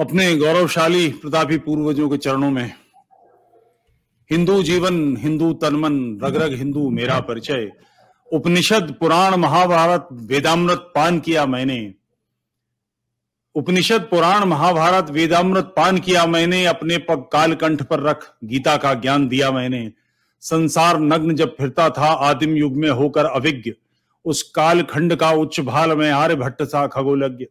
अपने गौरवशाली प्रतापी पूर्वजों के चरणों में हिंदू जीवन हिंदू तनमन रग रग हिंदू मेरा परिचय उपनिषद पुराण महाभारत वेदामृत पान किया मैंने उपनिषद पुराण महाभारत वेदामृत पान किया मैंने अपने पग काल कंठ पर रख गीता का ज्ञान दिया मैंने संसार नग्न जब फिरता था आदिम युग में होकर अभिज्ञ उस कालखंड का उच्च भाल में आर्य भट्ट सा खगोलज्ञ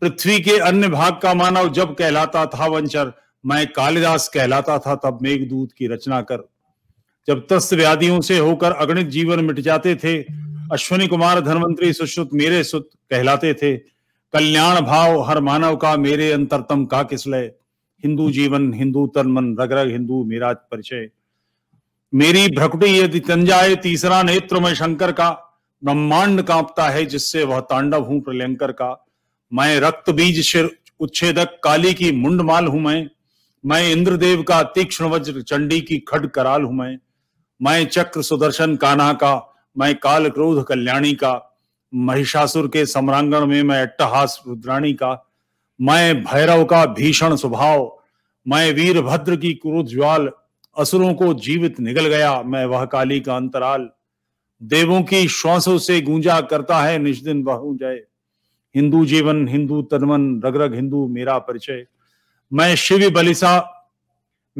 पृथ्वी के अन्य भाग का मानव जब कहलाता था वंचर मैं कालिदास कहलाता था तब मेघदूत की रचना कर जब तस्त व्याधियों से होकर अगणित जीवन मिट जाते थे अश्विनी कुमार धनवंतरी सुश्रुत मेरे सुत कहलाते थे कल्याण भाव हर मानव का मेरे अंतरतम का किसलय हिंदू जीवन हिंदू तन मन रग रग हिंदू मेरा परिचय मेरी भ्रकुटी यदि तंजाए तीसरा नेत्र में शंकर का ब्रह्मांड कांपता है जिससे वह तांडव हूं प्रलयंकर का मैं रक्त बीज शिर उच्छेदक काली की मुंडमाल हूं मैं मैं इंद्रदेव का तीक्ष्ण वज्र चंडी की खड कराल हूं मैं मैं चक्र सुदर्शन काना का मैं काल क्रोध कल्याणी का महिषासुर के सम्रांगण में मैं अट्टहास रुद्राणी का मैं भैरव का भीषण स्वभाव मैं वीरभद्र की क्रोध ज्वाल असुरों को जीवित निगल गया मैं वह काली का अंतराल देवों की श्वासों से गूंजा करता है निष्दिन बहु जय हिंदू जीवन हिंदू तनवन रग रग हिंदू मेरा परिचय मैं शिव बलिसा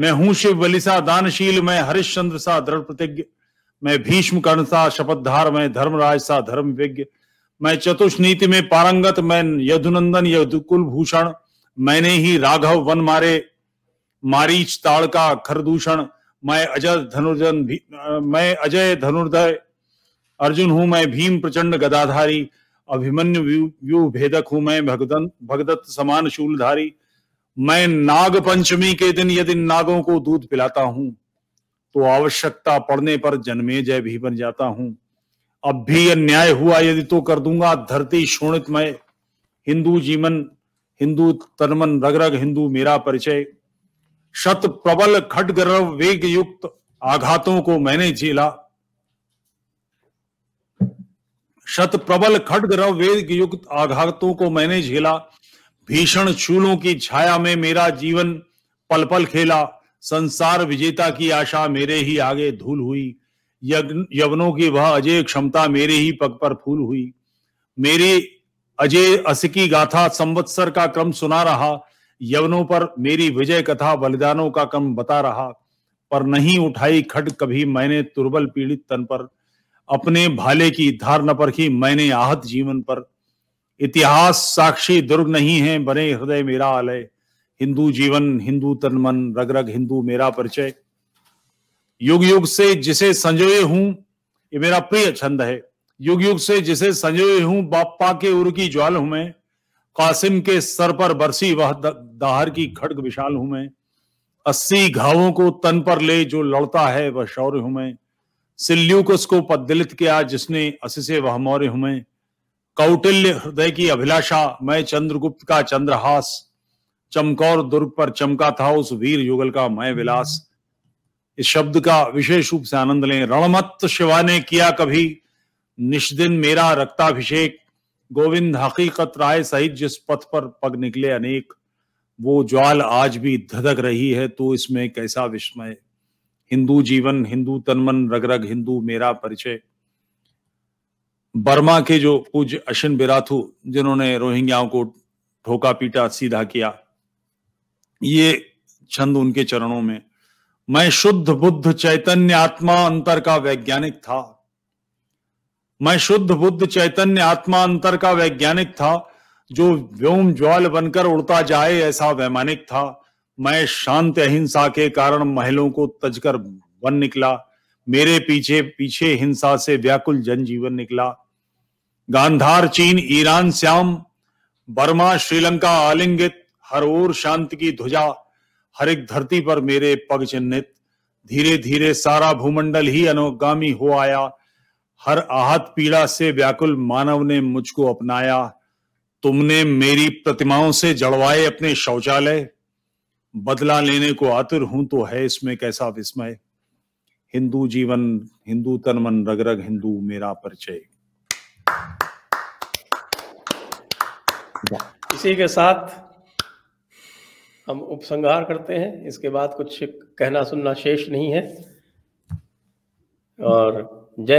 मैं हूं शिव बलिसा दानशील मैं हरिश्चंद्र सा दृढ़ प्रतिज्ञ मैं भीष्म कर्ण सा शपथधार मैं धर्मराज सा धर्म विज्ञ मैं चतुष नीति में पारंगत मैं यदुनंदन यदुकुल भूषण मैंने ही राघव वन मारे मारीच ताड़ का खरदूषण मैं अजय धनुर्जन मैं अजय धनुर्धय अर्जुन हूं मैं भीम प्रचंड गदाधारी अभिमन्यु व्यू भेदक हूं मैं भगदन भगदत्त समान शूलधारी मैं नाग पंचमी के दिन यदि नागों को दूध पिलाता हूं तो आवश्यकता पड़ने पर जन्मे जय भी बन जाता हूं अब भी अन्याय हुआ यदि तो कर दूंगा धरती शोणित मैं हिंदू जीवन हिंदू तनमन रगरग हिंदू मेरा परिचय शत प्रबल खट गर्व वेग युक्त आघातों को मैंने झेला शत प्रबल खड्ग वेद युक्त आघातों को मैंने झेला भीषण चूलों की छाया में मेरा जीवन पल पल खेला संसार विजेता की आशा मेरे ही आगे धूल हुई यवनों की वह अजय क्षमता मेरे ही पग पर फूल हुई मेरी अजय अस की गाथा संवत्सर का क्रम सुना रहा यवनों पर मेरी विजय कथा बलिदानों का क्रम बता रहा पर नहीं उठाई खड कभी मैंने तुर्बल पीड़ित तन पर अपने भाले की धार न परखी मैंने आहत जीवन पर इतिहास साक्षी दुर्ग नहीं है बने हृदय मेरा आलय हिंदू जीवन हिंदू तन मन रग रग हिंदू मेरा परिचय युग युग से जिसे संजोए हूं ये मेरा प्रिय छंद है युग युग से जिसे संजोए हूं बापा के उर की ज्वाल हूं मैं कासिम के सर पर बरसी वह दाहर की खड़ग विशाल हूं मैं अस्सी घावों को तन पर ले जो लड़ता है वह शौर्य हूं मैं सिल्यूकस को पद्दलित किया जिसने असिसे मौर्य हमें कौटिल्य हृदय की अभिलाषा मैं चंद्रगुप्त का चंद्रहास चमकौर दुर्ग पर चमका था उस वीर युगल का मैं विलास इस शब्द का विशेष रूप से आनंद लें रणमत शिवा ने किया कभी निष्दिन मेरा रक्ताभिषेक गोविंद हकीकत राय सहित जिस पथ पर पग निकले अनेक वो ज्वाल आज भी धधक रही है तो इसमें कैसा विस्मय हिंदू जीवन हिंदू तनमन रग रग हिंदू मेरा परिचय बर्मा के जो पूज अशिन बिराथू जिन्होंने रोहिंग्याओं को ठोका पीटा सीधा किया ये छंद उनके चरणों में मैं शुद्ध बुद्ध चैतन्य आत्मा अंतर का वैज्ञानिक था मैं शुद्ध बुद्ध चैतन्य आत्मा अंतर का वैज्ञानिक था जो व्योम ज्वाल बनकर उड़ता जाए ऐसा वैमानिक था मैं शांत अहिंसा के कारण महलों को तजकर वन निकला मेरे पीछे पीछे हिंसा से व्याकुल जनजीवन निकला गांधार चीन ईरान श्याम बर्मा श्रीलंका आलिंगित हर ओर शांति की ध्वजा हर एक धरती पर मेरे पग चिन्हित धीरे धीरे सारा भूमंडल ही अनुगामी हो आया हर आहत पीड़ा से व्याकुल मानव ने मुझको अपनाया तुमने मेरी प्रतिमाओं से जड़वाए अपने शौचालय बदला लेने को आतुर हूं तो है इसमें कैसा विस्मय हिंदू जीवन हिंदू तन मन रग रग हिंदू मेरा परिचय इसी के साथ हम उपसंहार करते हैं इसके बाद कुछ कहना सुनना शेष नहीं है और जय